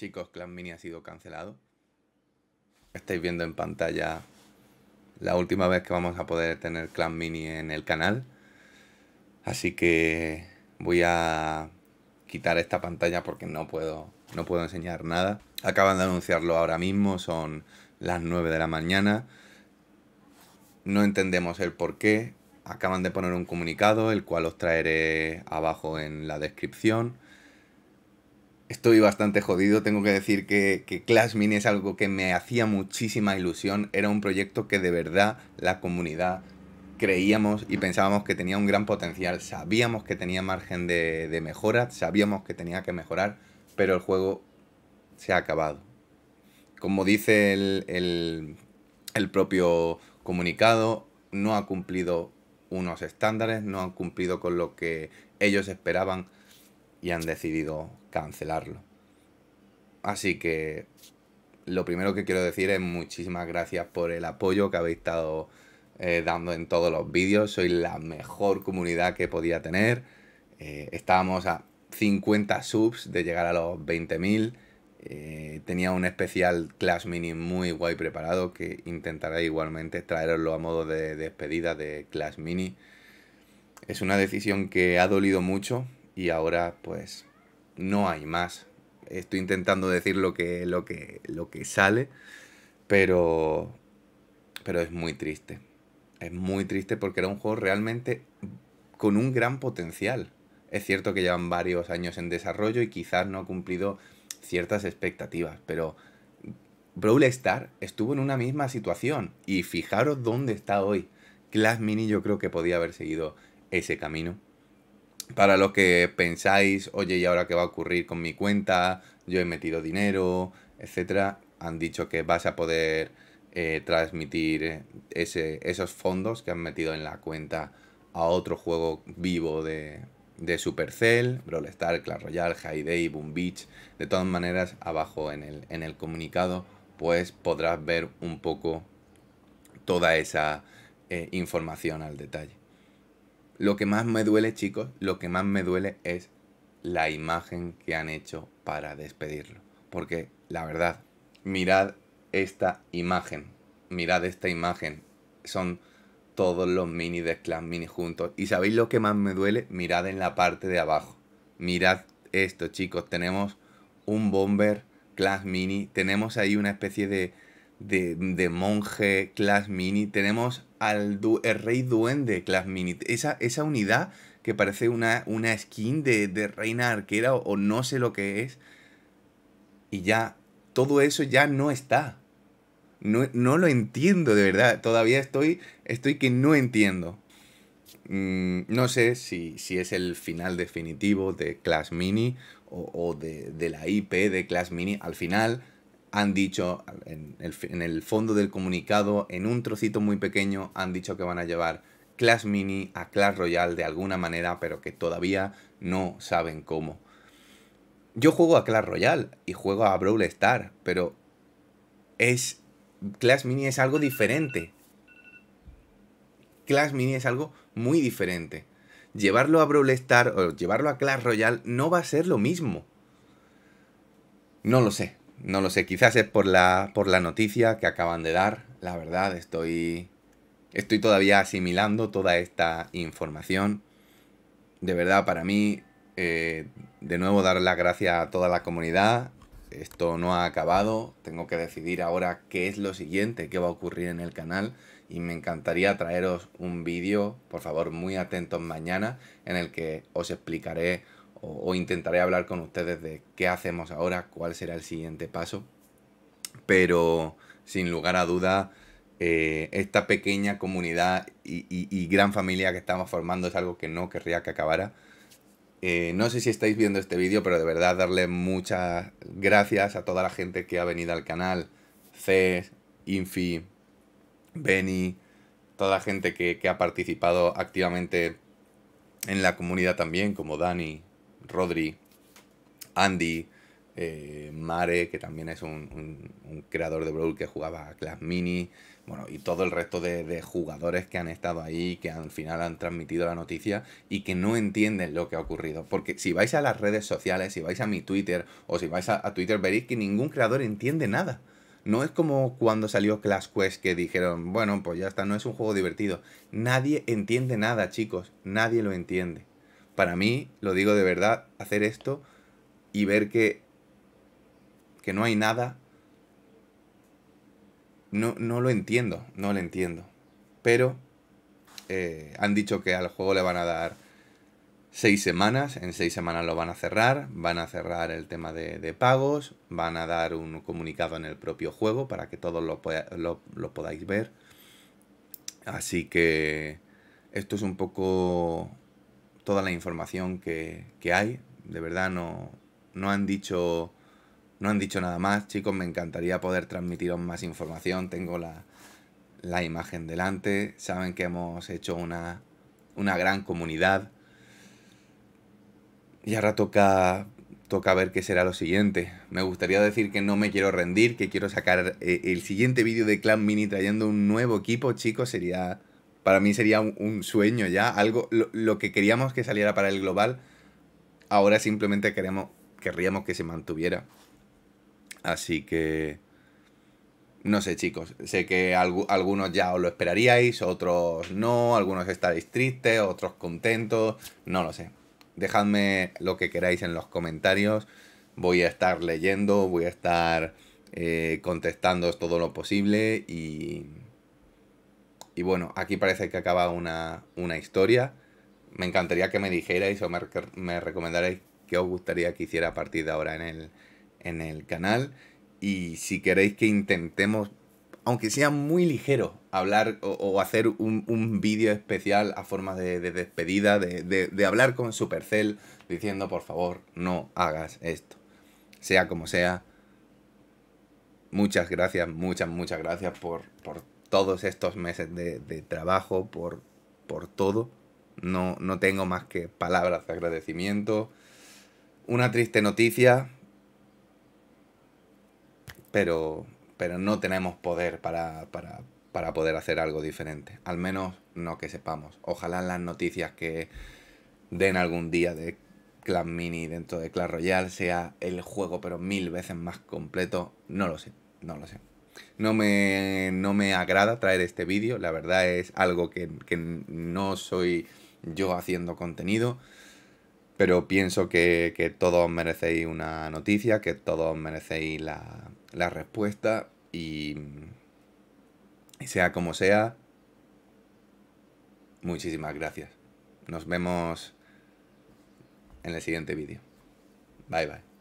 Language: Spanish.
Chicos, Clan Mini ha sido cancelado. Estáis viendo en pantalla la última vez que vamos a poder tener Clan Mini en el canal. Así que voy a quitar esta pantalla porque no puedo, no puedo enseñar nada. Acaban de anunciarlo ahora mismo, son las 9 de la mañana. No entendemos el por qué. Acaban de poner un comunicado, el cual os traeré abajo en la descripción estoy bastante jodido. Tengo que decir que, Clash Mini es algo que me hacía muchísima ilusión. Era un proyecto que de verdad la comunidad creíamos y pensábamos que tenía un gran potencial. Sabíamos que tenía margen de, mejora, sabíamos que tenía que mejorar, pero el juego se ha acabado. Como dice el, el propio comunicado, no ha cumplido unos estándares, no han cumplido con lo que ellos esperaban y han decidido cancelarlo. Así que lo primero que quiero decir es muchísimas gracias por el apoyo que habéis estado eh, dando en todos los vídeos. Sois la mejor comunidad que podía tener. Eh, estábamos a 50 subs de llegar a los 20.000. Eh, tenía un especial Clash Mini muy guay preparado que intentaré igualmente traeroslo a modo de despedida de Clash Mini. Es una decisión que ha dolido mucho, y ahora pues no hay más. Estoy intentando decir lo que, lo que, lo que sale, pero, pero es muy triste. Es muy triste porque era un juego realmente con un gran potencial. Es cierto que llevan varios años en desarrollo y quizás no ha cumplido ciertas expectativas, pero Brawl Star estuvo en una misma situación y fijaros dónde está hoy. Clash Mini yo creo que podía haber seguido ese camino para los que pensáis, oye, ¿y ahora qué va a ocurrir con mi cuenta? Yo he metido dinero, etcétera. Han dicho que vas a poder eh, transmitir ese, esos fondos que han metido en la cuenta a otro juego vivo de, Supercell, Brawl Star, Clash Royale, High Day, Boom Beach. De todas maneras, abajo en el, en el comunicado, pues podrás ver un poco toda esa eh, información al detalle. Lo que más me duele, chicos, lo que más me duele es la imagen que han hecho para despedirlo. Porque, la verdad, mirad esta imagen. Mirad esta imagen. Son todos los mini de Clan Mini juntos. Y sabéis lo que más me duele? Mirad en la parte de abajo. Mirad esto, chicos. Tenemos un bomber Clash Mini. Tenemos ahí una especie de de, monje, class Mini, tenemos al rey duende, class Mini, esa, esa unidad que parece una, una skin de, reina arquera o, no sé lo que es. Y ya, todo eso ya no está. No, lo entiendo, de verdad. Todavía estoy, estoy que no entiendo. Mm, no sé si, si, es el final definitivo de class Mini o, de, de, la IP de class Mini. Al final, han dicho, en el, fondo del comunicado, en un trocito muy pequeño, han dicho que van a llevar Clash Mini a Clash Royale de alguna manera, pero que todavía no saben cómo. Yo juego a Clash Royale y juego a Brawl Star, pero es Clash Mini es algo diferente. Clash Mini es algo muy diferente. Llevarlo a Brawl Star o llevarlo a Clash Royale no va a ser lo mismo. No lo sé. No lo sé, quizás es por la, por la noticia que acaban de dar. La verdad, estoy, estoy todavía asimilando toda esta información. De verdad, para mí, eh, de nuevo dar las gracias a toda la comunidad. Esto no ha acabado. Tengo que decidir ahora qué es lo siguiente, qué va a ocurrir en el canal. Y me encantaría traeros un vídeo, por favor, muy atentos mañana, en el que os explicaré o, intentaré hablar con ustedes de qué hacemos ahora, cuál será el siguiente paso. Pero sin lugar a duda, eh, esta pequeña comunidad y, gran familia que estamos formando es algo que no querría que acabara. Eh, no sé si estáis viendo este vídeo, pero de verdad darle muchas gracias a toda la gente que ha venido al canal. C Infi, Benny, toda la gente que, que ha participado activamente en la comunidad también, como Dani, Rodri, Andy, eh, Mare, que también es un, creador de Brawl que jugaba a Clash Mini, bueno, y todo el resto de, jugadores que han estado ahí, que al final han transmitido la noticia y que no entienden lo que ha ocurrido. Porque si vais a las redes sociales, si vais a mi Twitter o si vais a, a Twitter, veréis que ningún creador entiende nada. No es como cuando salió Clash Quest que dijeron, bueno, pues ya está, no es un juego divertido. Nadie entiende nada, chicos, nadie lo entiende para mí, lo digo de verdad, hacer esto y ver que, que no hay nada, no, lo entiendo, no lo entiendo. Pero eh, han dicho que al juego le van a dar seis semanas, en seis semanas lo van a cerrar, van a cerrar el tema de, pagos, van a dar un comunicado en el propio juego para que todos lo podáis ver. Así que esto es un poco toda la información que, hay. De verdad no, no, han dicho, no han dicho nada más. Chicos, me encantaría poder transmitiros más información. Tengo la, la imagen delante. Saben que hemos hecho una, una gran comunidad. Y ahora toca, toca ver qué será lo siguiente. Me gustaría decir que no me quiero rendir, que quiero sacar eh, el siguiente vídeo de Clan Mini trayendo un nuevo equipo, chicos, sería para mí sería un, sueño ya, algo, lo, que queríamos que saliera para el global, ahora simplemente queremos, querríamos que se mantuviera. Así que... No sé chicos, sé que algunos ya os lo esperaríais, otros no, algunos estaréis tristes, otros contentos, no lo sé. Dejadme lo que queráis en los comentarios, voy a estar leyendo, voy a estar eh, contestando todo lo posible y y bueno, aquí parece que acaba una, historia. Me encantaría que me dijerais o me, recomendarais qué os gustaría que hiciera a partir de ahora en el, en el canal. Y si queréis que intentemos, aunque sea muy ligero, hablar o, hacer un, vídeo especial a forma de, despedida, de, hablar con Supercell diciendo por favor no hagas esto. Sea como sea. Muchas gracias, muchas, muchas gracias por, por todos estos meses de, trabajo, por, por todo. No, no tengo más que palabras de agradecimiento. Una triste noticia, pero, pero no tenemos poder para, para, para poder hacer algo diferente. Al menos no que sepamos. Ojalá las noticias que den algún día de Clan Mini dentro de Clash Royale sea el juego, pero mil veces más completo. No lo sé, no lo sé no me, agrada traer este vídeo, la verdad es algo que, no soy yo haciendo contenido, pero pienso que, que, todos merecéis una noticia, que todos merecéis la, respuesta y, y sea como sea, muchísimas gracias. Nos vemos en el siguiente vídeo. Bye bye.